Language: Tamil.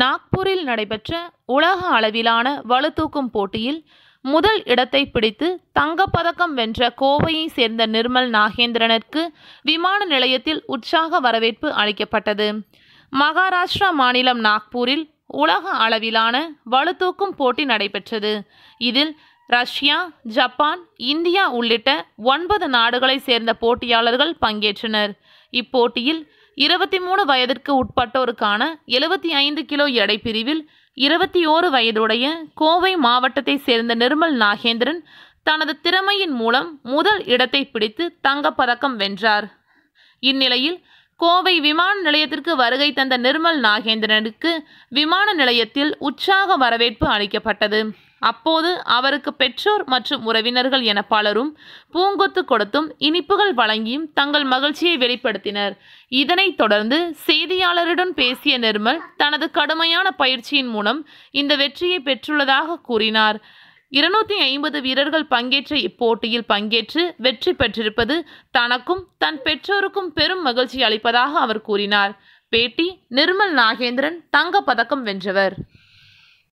நாக்பூரில் நடைபெற்ற உலக அளவிலான வலுதூக்கும் போட்டியில் முதல் இடத்தை பிடித்து தங்கப்பதக்கம் வென்ற கோவையை சேர்ந்த நிர்மல் நாகேந்திரனுக்கு விமான நிலையத்தில் உற்சாக வரவேற்பு அளிக்கப்பட்டது மகாராஷ்டிரா மாநிலம் நாக்பூரில் உலக அளவிலான வலுதூக்கும் போட்டி நடைபெற்றது இதில் ரஷ்யா ஜப்பான் இந்தியா உள்ளிட்ட ஒன்பது நாடுகளைச் சேர்ந்த போட்டியாளர்கள் பங்கேற்றனர் இப்போட்டியில் இருபத்தி மூணு வயதிற்கு உட்பட்டோருக்கான எழுபத்தி ஐந்து கிலோ எடை பிரிவில் இருபத்தி ஓரு வயதுடைய கோவை மாவட்டத்தை சேர்ந்த நிர்மல் நாகேந்திரன் தனது திறமையின் மூலம் முதல் இடத்தை பிடித்து தங்கப்பதக்கம் வென்றார் இந்நிலையில் கோவை விமான நிலையத்திற்கு வருகை தந்த நிர்மல் நாகேந்திரனுக்கு விமான நிலையத்தில் உற்சாக வரவேற்பு அளிக்கப்பட்டது அப்போது அவருக்கு பெற்றோர் மற்றும் உறவினர்கள் என பலரும் பூங்கொத்து கொடுத்தும் இனிப்புகள் வழங்கியும் தங்கள் மகிழ்ச்சியை வெளிப்படுத்தினர் இதனைத் தொடர்ந்து செய்தியாளருடன் பேசிய நிர்மல் தனது கடுமையான பயிற்சியின் மூலம் இந்த வெற்றியை பெற்றுள்ளதாக கூறினார் இருநூத்தி ஐம்பது வீரர்கள் பங்கேற்ற இப்போட்டியில் பங்கேற்று வெற்றி பெற்றிருப்பது தனக்கும் தன் பெற்றோருக்கும் பெரும் மகிழ்ச்சி அளிப்பதாக அவர் கூறினார் பேட்டி நிர்மல் நாகேந்திரன் தங்கப்பதக்கம் வென்றவர்